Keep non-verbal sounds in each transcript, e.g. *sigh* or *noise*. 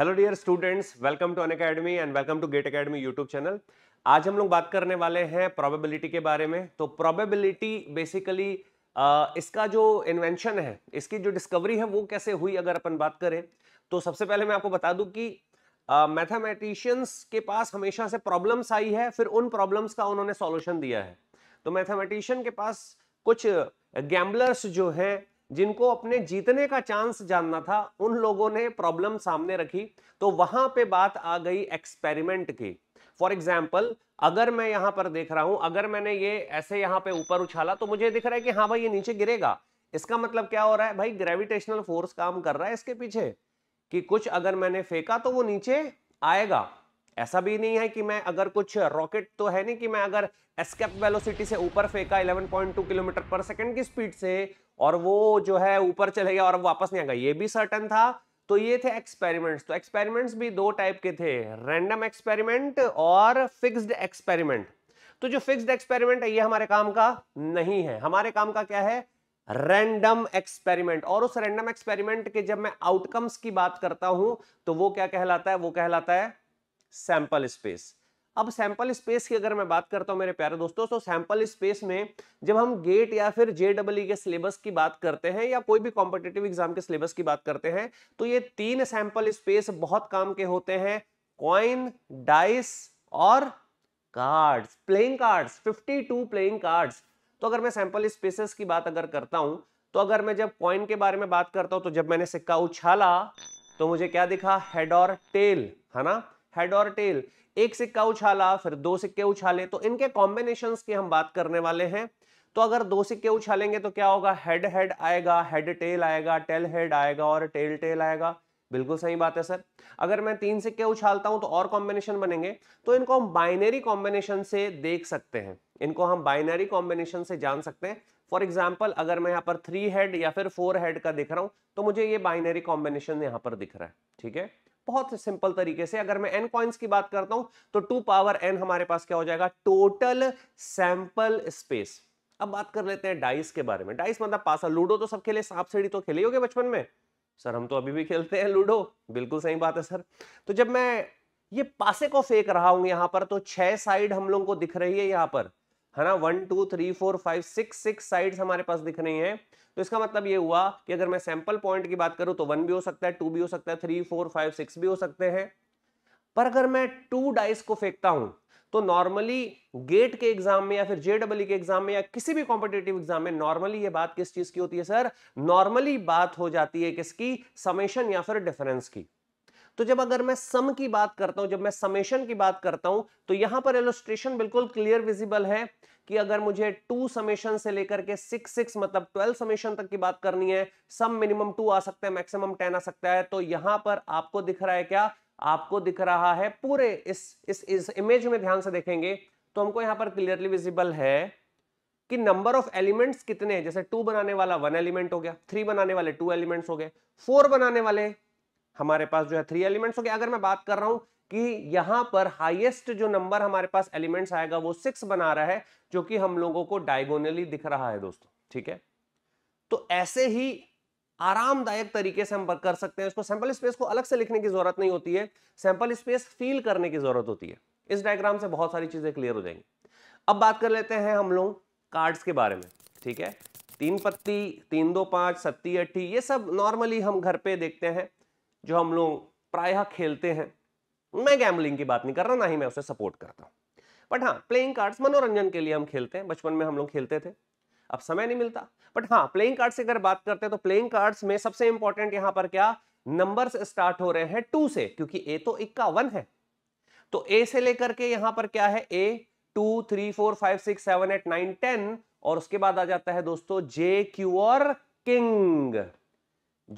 hello dear students welcome to अन academy and welcome to gate academy YouTube channel आज हम लोग बात करने वाले हैं प्रोबेबिलिटी के बारे में तो प्रोबेबिलिटी बेसिकली इसका जो इन्वेंशन है इसकी जो डिस्कवरी है वो कैसे हुई अगर अपन बात करें तो सबसे पहले मैं आपको बता दूं कि मैथमेटिशियंस के पास हमेशा से प्रॉब्लम्स आई है फिर उन प्रॉब्लम्स का उन्होंने सॉल्यूशन दिया है तो मैथमेटिशियन के पास कुछ गैम्बलर्स जो हैं जिनको अपने जीतने का चांस जानना था उन लोगों ने प्रॉब्लम सामने रखी तो वहां पे बात आ गई एक्सपेरिमेंट की फॉर एग्जाम्पल अगर मैं यहाँ पर देख रहा हूं अगर मैंने ये ऐसे यहाँ पे ऊपर उछाला तो मुझे दिख रहा है कि हाँ भाई ये नीचे गिरेगा इसका मतलब क्या हो रहा है भाई ग्रेविटेशनल फोर्स काम कर रहा है इसके पीछे कि कुछ अगर मैंने फेंका तो वो नीचे आएगा ऐसा भी नहीं है कि मैं अगर कुछ रॉकेट तो है नहीं कि मैं अगर एस्केप वेलोसिटी से ऊपर फेंका 11.2 किलोमीटर पर सेकंड की स्पीड से और वो जो है ऊपर चले गया और वापस नहीं आ गया ये भी सर्टन था तो ये थे एक्सपेरिमेंट्स तो एक्सपेरिमेंट्स भी दो टाइप के थे रैंडम एक्सपेरिमेंट और फिक्सड एक्सपेरिमेंट तो जो फिक्सड एक्सपेरिमेंट है ये हमारे काम का नहीं है हमारे काम का क्या है रैंडम एक्सपेरिमेंट और उस रैंडम एक्सपेरिमेंट के जब मैं आउटकम्स की बात करता हूं तो वो क्या कहलाता है वो कहलाता है सैंपल स्पेस अब सैंपल स्पेस की अगर मैं बात करता हूं मेरे प्यारे दोस्तों तो सैंपल स्पेस में जब हम गेट या फिर जे के सिलेबस की बात करते हैं या कोई भी कॉम्पिटेटिव एग्जाम के सिलेबस की बात करते हैं तो ये तीन सैंपल स्पेस बहुत काम के होते हैं क्वाइन डाइस और cards playing cards 52 playing cards तो अगर मैं सैंपल स्पेसेस की बात अगर करता हूं तो अगर मैं जब क्वाइन के बारे में बात करता हूं तो जब मैंने सिक्का उछाला तो मुझे क्या दिखा हेड और टेल है ना हेड और टेल एक सिक्का उछाला फिर दो सिक्के उछाले तो इनके कॉम्बिनेशन की हम बात करने वाले हैं तो अगर दो सिक्के उछालेंगे तो क्या होगा हेड हेड आएगा हेड टेल आएगा टेल हेड आएगा और टेल टेल आएगा बिल्कुल सही बात है सर अगर मैं तीन सिक्के उछालता हूं तो और कॉम्बिनेशन बनेंगे तो इनको हम बाइनरी कॉम्बिनेशन से देख सकते हैं इनको हम बाइनरी कॉम्बिनेशन से जान सकते हैं फॉर एग्जाम्पल अगर मैं यहाँ पर थ्री हेड या फिर फोर हेड का दिख रहा हूं तो मुझे ये बाइनरी कॉम्बिनेशन यहाँ पर दिख रहा है ठीक है बहुत सिंपल तरीके से अगर मैं एन कॉइन्स की बात करता हूं तो टू पावर एन हमारे पास क्या हो जाएगा टोटल सैंपल स्पेस अब बात कर लेते हैं डाइस के बारे में डाइस मतलब पासा लूडो तो सब खेले सांप सीढ़ी तो खेले होगे बचपन में सर हम तो अभी भी खेलते हैं लूडो बिल्कुल सही बात है सर तो जब मैं ये पासे को फेंक रहा हूं यहां पर तो छह साइड हम लोगों को दिख रही है यहां पर है ना one two three four five six six side हमारे पास दिख रही हैं तो इसका मतलब ये हुआ कि अगर मैं सैंपल पॉइंट की बात करूं तो वन भी हो सकता है टू भी हो सकता है थ्री फोर फाइव सिक्स भी हो सकते हैं पर अगर मैं टू डाइस को फेंकता हूं तो नॉर्मली गेट के एग्जाम में या फिर जेडब्ल्यू के एग्जाम में या किसी भी कॉम्पिटेटिव एग्जाम में नॉर्मली ये बात किस चीज की होती है सर नॉर्मली बात हो जाती है किसकी समेशन या फिर डिफरेंस की तो जब अगर मैं सम की बात करता हूं जब मैं समेशन की बात करता हूं तो यहां पर एलोस्ट्रेशन बिल्कुल क्लियर विजिबल है कि अगर मुझे टू समेशन से लेकर के सिक्स सिक्स मतलब ट्वेल्व समेशन तक की बात करनी है सम मिनिमम टू आ सकता है मैक्सिमम टेन आ सकता है तो यहां पर आपको दिख रहा है क्या आपको दिख रहा है पूरे इस इस इस इमेज में ध्यान से देखेंगे तो हमको यहां पर क्लियरली विजिबल है कि नंबर ऑफ एलिमेंट्स कितने हैं जैसे टू बनाने वाला वन एलिमेंट हो गया थ्री बनाने वाले टू एलिमेंट्स हो गए फोर बनाने वाले हमारे पास जो है थ्री एलिमेंट्स हो गया अगर मैं बात कर रहा हूं कि यहां पर हाईएस्ट जो नंबर हमारे पास एलिमेंट्स आएगा वो सिक्स बना रहा है जो कि हम लोगों को डायगोनली दिख रहा है दोस्तों ठीक है तो ऐसे ही आरामदायक तरीके से हम कर सकते हैं इसको सैंपल स्पेस को अलग से लिखने की जरूरत नहीं होती है सैंपल स्पेस फील करने की जरूरत होती है इस डायग्राम से बहुत सारी चीजें क्लियर हो जाएंगी अब बात कर लेते हैं हम लोग कार्ड्स के बारे में ठीक है तीन पत्ती तीन दो पांच सत्ती अट्ठी ये सब नॉर्मली हम घर पे देखते हैं जो हम लोग प्रायः खेलते हैं मैं गैमलिंग की बात नहीं कर रहा ना ही मैं उसे सपोर्ट करता हूँ बट हाँ प्लेइंग कार्ड्स मनोरंजन के लिए हम खेलते हैं बचपन में हम लोग खेलते थे अब समय नहीं मिलता बट हाँ प्लेइंग कार्ड्स की अगर बात करते हैं तो प्लेइंग कार्ड्स में सबसे इंपॉर्टेंट यहाँ पर क्या नंबर स्टार्ट हो रहे हैं टू से क्योंकि ए तो वन है तो ए से लेकर के यहाँ पर क्या है A two three four five six seven eight nine ten और उसके बाद आ जाता है दोस्तों जे क्यू और king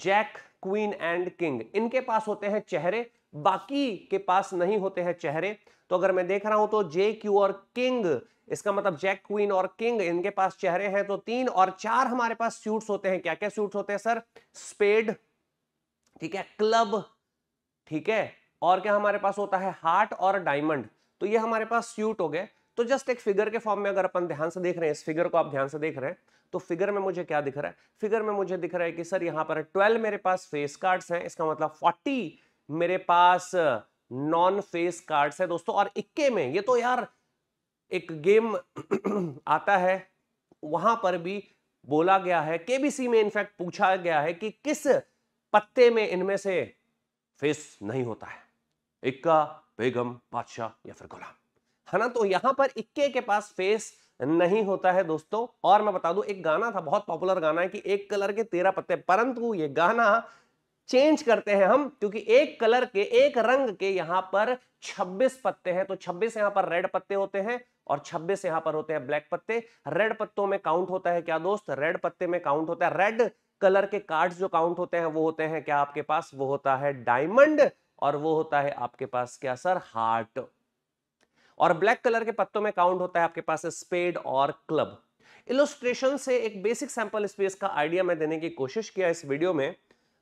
jack queen and king इनके पास होते हैं चेहरे बाकी के पास नहीं होते हैं चेहरे तो अगर मैं देख रहा हूं तो जे क्यू और किंग इसका मतलब जैक क्वीन और किंग इनके पास चेहरे हैं तो तीन और चार हमारे पास सूट्स होते हैं क्या क्या सूट्स होते हैं सर स्पेड ठीक है क्लब ठीक है और क्या हमारे पास होता है हार्ट और डायमंड तो ये हमारे पास सूट हो गए तो जस्ट एक फिगर के फॉर्म में अगर अपन ध्यान से देख रहे हैं इस फिगर को आप ध्यान से देख रहे हैं तो फिगर में मुझे क्या दिख रहा है फिगर में मुझे दिख रहा है कि सर यहां पर ट्वेल्व मेरे पास फेस कार्ड्स हैं इसका मतलब फोर्टी मेरे पास नॉन फेस कार्ड्स है दोस्तों और इक्के में ये तो यार एक गेम *clears throat* आता है वहां पर भी बोला गया है केबीसी में इनफैक्ट पूछा गया है कि किस पत्ते में इनमें से फेस नहीं होता है इक्का बेगम बादशाह या फिर गुलाम है ना तो यहां पर इक्के के पास फेस नहीं होता है दोस्तों और मैं बता दू एक गाना था बहुत पॉपुलर गाना है कि एक कलर के तेरह पत्ते परंतु ये गाना चेंज करते हैं हम क्योंकि एक कलर के एक रंग के यहां पर 26 पत्ते हैं तो 26 यहां पर रेड पत्ते होते हैं और 26 यहां पर होते हैं ब्लैक पत्ते रेड पत्तों में काउंट होता है क्या दोस्त रेड पत्ते में काउंट होता है रेड कलर के कार्ड्स जो काउंट होते हैं वो होते हैं क्या आपके पास वो होता है डायमंड और वो होता है आपके पास क्या सर हार्ट और ब्लैक कलर के पत्तों में काउंट होता है आपके पास स्पेड और क्लब इलोस्ट्रेशन से एक बेसिक सैंपल स्पेस का आइडिया मैं देने की कोशिश किया इस वीडियो में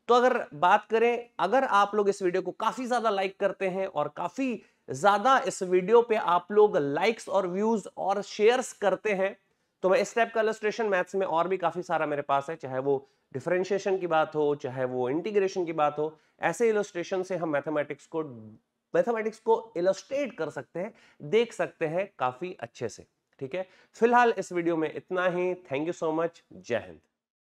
तो अगर बात करें अगर आप लोग इस वीडियो को काफी ज्यादा लाइक करते हैं और काफी ज्यादा इस वीडियो पे आप लोग लाइक्स और व्यूज और शेयर्स करते हैं तो मैं इस टाइप का इलस्ट्रेशन मैथ्स में और भी काफी सारा मेरे पास है चाहे वो डिफरेंशिएशन की बात हो चाहे वो इंटीग्रेशन की बात हो ऐसे इलस्ट्रेशन से हम मैथमेटिक्स को मैथमेटिक्स को इलस्ट्रेट कर सकते हैं देख सकते हैं काफी अच्छे से ठीक है फिलहाल इस वीडियो में इतना ही थैंक यू सो मच जय हिंद